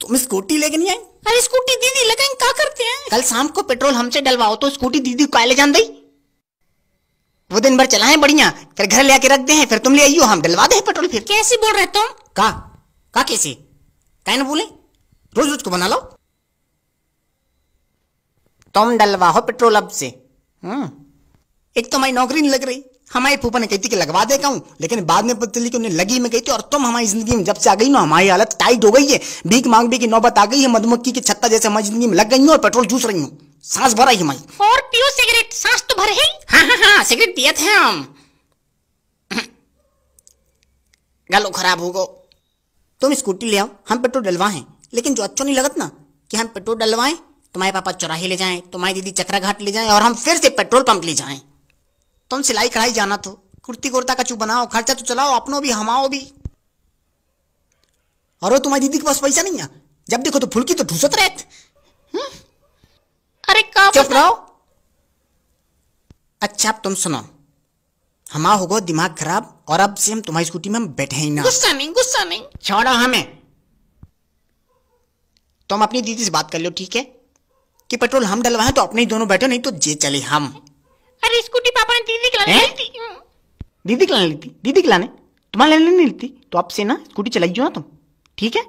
तुम स्कूटी लेके नहीं आई अरे स्कूटी दीदी लगाएं क्या करते हैं कल शाम को पेट्रोल हमसे डलवाओ तो स्कूटी दीदी को ले जान दई वो दिन भर चलाए बढ़िया फिर घर ले आके रख दे हैं फिर तुम ले आइयो हम डलवा दे पेट्रोल फिर कैसे बोल रहे तुम का का कैसे कह ना बोले रोज रोज को बना लो तुम डलवाओ पेट्रोल अब से हम्म एक तो हमारी नौकरी नहीं लग रही हमारी फूफा ने थी कि लगवा दे कहूँ लेकिन बाद में पता चली कि उन्हें लगी में गई थी और तुम हमारी जिंदगी में जब से आ गई ना हमारी हालत टाइट हो गई है भीख मांग भी की नौबत आ गई है मधुमक्खी की छत्ता जैसे हमारी जिंदगी में लग गई हूँ और पेट्रोल जूस रही हूँ सांस भरा ही हमारी और पियो सिगरेट सांस तो भर ही हाँ हाँ हाँ सिगरेट पिए थे हम गलो खराब हो गो तुम स्कूटी ले आओ हम पेट्रोल डलवाए लेकिन जो अच्छो नहीं लगत ना कि हम पेट्रोल डलवाएं तुम्हारे पापा चौराहे ले जाएं तुम्हारी दीदी चक्रा घाट ले जाएं और हम फिर से पेट्रोल पंप ले जाएं तुम सिलाई कढ़ाई जाना तो कुर्ती कुर्ता का चू बनाओ खर्चा तो चलाओ अपनो भी हमाओ भी और तुम्हारी दीदी के पास पैसा नहीं है जब देखो तो फुलकी तो ढूसत रहे हम्म। अरे चुप रहो अच्छा अब तुम सुनो हमा होगा दिमाग खराब और अब से हम तुम्हारी स्कूटी में हम बैठे ही ना गुस्सा नहीं गुस्सा नहीं छोड़ो हमें तुम अपनी दीदी से बात कर लो ठीक है कि पेट्रोल हम डलवाए तो अपने ही दोनों बैठे नहीं तो जे चले हम अरे स्कूटी पापा ने दीदी खिलाने ली थी दीदी के खिलाने ली थी दीदी के खिलाने तुम्हारे लेने नहीं ली थी तो से ना स्कूटी चलाई जो ना तुम ठीक है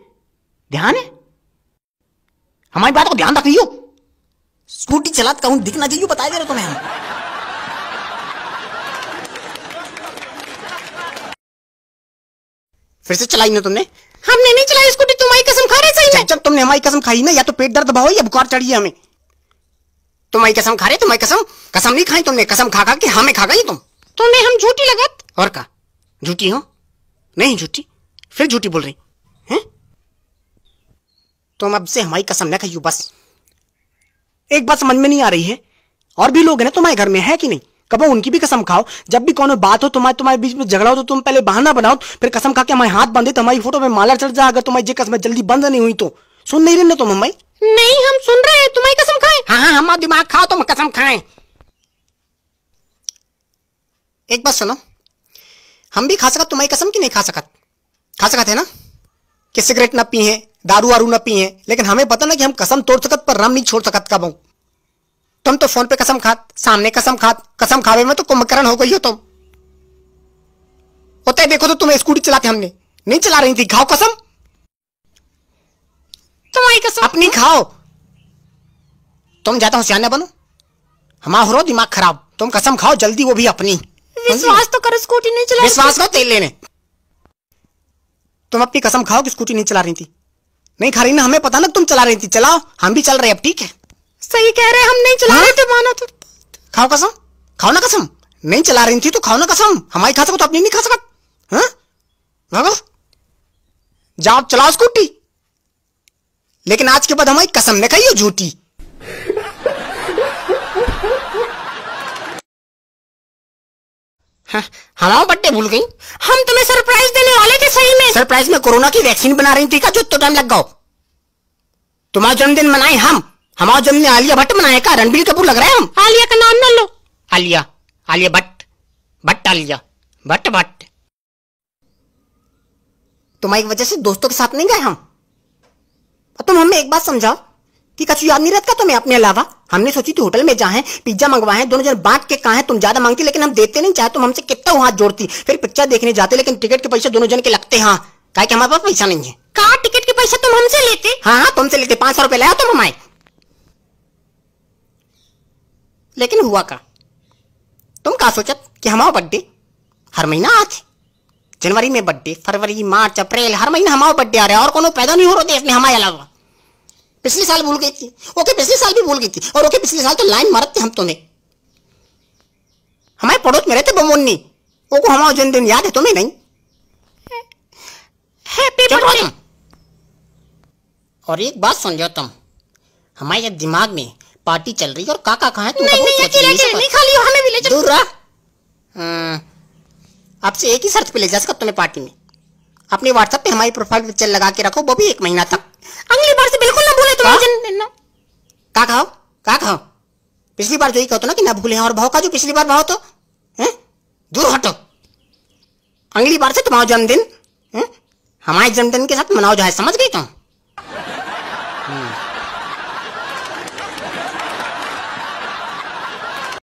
ध्यान है हमारी बात को ध्यान रख लियो स्कूटी चलात तो कहूँ दिखना चाहिए बता दे रहे तुम्हें हम फिर से चलाई ना तुमने हमने नहीं चलाई स्कूटी तुम्हारी कसम खा रहे सही में जब तुमने हमारी कसम खाई ना या तो पेट दर्द भाव या बुखार चढ़ी है हमें तुम्हारी कसम खा रहे तुम्हारी कसम कसम नहीं खाई तुमने कसम खा खा के हमें हाँ खा गई तुम तुम्हें हम झूठी लगत और का झूठी हो नहीं झूठी फिर झूठी बोल रही हैं तुम अब से हमारी कसम न खाइयो बस एक बात समझ में नहीं आ रही है और भी लोग हैं ना तुम्हारे घर में है कि नहीं कबो उनकी भी कसम खाओ जब भी कोनो बात हो तुम्हारे तुम्हारे बीच में झगड़ा हो तो तुम पहले बहाना बनाओ फिर कसम खा के हमारे हाथ बांधे तो हमारी फोटो में माला चढ़ जाए अगर तुम्हारी जी कसम जल्दी बंद नहीं हुई तो सुन नहीं रहे ना तुम हमारी नहीं हम सुन रहे हैं तुम्हारी कसम खाए हाँ हाँ हमारा दिमाग खाओ तुम कसम खाए एक बात सुनो हम भी खा सकत तुम्हारी कसम की नहीं खा सकत खा सकत है ना कि सिगरेट ना पिए दारू वारू ना पिए लेकिन हमें पता ना कि हम कसम तोड़ सकत पर रम नहीं छोड़ सकत कब तुम तो फोन पे कसम खात सामने कसम खात कसम खावे में तो कुंभकर्ण हो गई हो तुम होता है देखो तो तुम्हें स्कूटी चलाते हमने नहीं चला रही थी खाओ कसम तुम्हारी कसम अपनी खाओ तुम ज्यादा होशियार न बनो हमारा हो दिमाग खराब तुम कसम खाओ जल्दी वो भी अपनी विश्वास तो करो स्कूटी नहीं चला विश्वास करो तेल लेने तुम अपनी कसम खाओ कि स्कूटी नहीं चला रही थी नहीं खा रही ना हमें पता ना तुम चला रही थी चलाओ हम भी चल रहे अब ठीक है सही कह रहे हम नहीं चला रहे हाँ? थे मानो तो खाओ कसम खाओ ना कसम नहीं चला रही थी तो खाओ ना कसम हमारी खा सको तो अपनी नहीं खा सका हाँ जाओ चलाओ स्कूटी लेकिन आज के बाद हमारी कसम न खाइयो झूठी हाँ, हमारा बर्थडे भूल गई हम तुम्हें सरप्राइज देने वाले थे सही में सरप्राइज में कोरोना की वैक्सीन बना रही थी का जो तो टाइम लग गाओ तुम्हारा जन्मदिन मनाए हम हमारा जन्मदिन आलिया भट्ट मनाए का रणबीर कपूर लग रहा है हम आलिया का नाम ना लो आलिया आलिया भट्ट भट्ट आलिया भट्ट भट्ट तुम्हारी वजह से दोस्तों के साथ नहीं गए हम तुम हमें एक बात समझाओ कि कछु याद नहीं रखता तुम्हें अपने अलावा हमने सोची थी होटल में जाए पिज्जा मंगवाए दोनों जन बांट के कहा है तुम ज्यादा मांगती लेकिन हम देते नहीं चाहे तुम हमसे कितना हाथ जोड़ती फिर पिक्चर देखने जाते लेकिन टिकट के पैसे दोनों जन के लगते हैं हाँ, कहा कि हमारे पास पैसा नहीं है कहा टिकट के पैसे तुम हमसे लेते हाँ हाँ तुमसे लेते पांच सौ रुपए लाया तुम हमारे लेकिन हुआ का तुम कहा सोचा कि हमारा बर्थडे हर महीना आज जनवरी में बर्थडे फरवरी मार्च अप्रैल हर महीना हमारा बर्थडे आ रहा है और कोनो पैदा नहीं हो रहा देश में हमारे अलावा पिछले साल भूल गई थी ओके पिछले साल भी भूल गई थी और ओके पिछले साल तो लाइन मारते हम तो नहीं हमारे पड़ोस में रहते बमोन्नी वो को हमारा जन्मदिन याद है तुम्हें नहीं हैप्पी बर्थडे और एक बात समझो तुम हमारे दिमाग में पार्टी चल रही है और काका कहा है तुम नहीं नहीं अकेले अकेले नहीं खाली हमें भी ले चलो दूर रहा अब हम्म, एक ही शर्त पे ले जा सकता तुम्हें पार्टी में अपने व्हाट्सएप पे हमारी प्रोफाइल पिक्चर लगा के रखो वो भी एक महीना तक अगली बार से बिल्कुल ना भूले तुम का खाओ का खाओ पिछली बार जो ही कहो तो ना कि ना भूले और भाव का जो पिछली बार भाव तो हैं दूर हटो अगली बार से तुम्हारा जन्मदिन हमारे जन्मदिन के साथ मनाओ जाए समझ गई तुम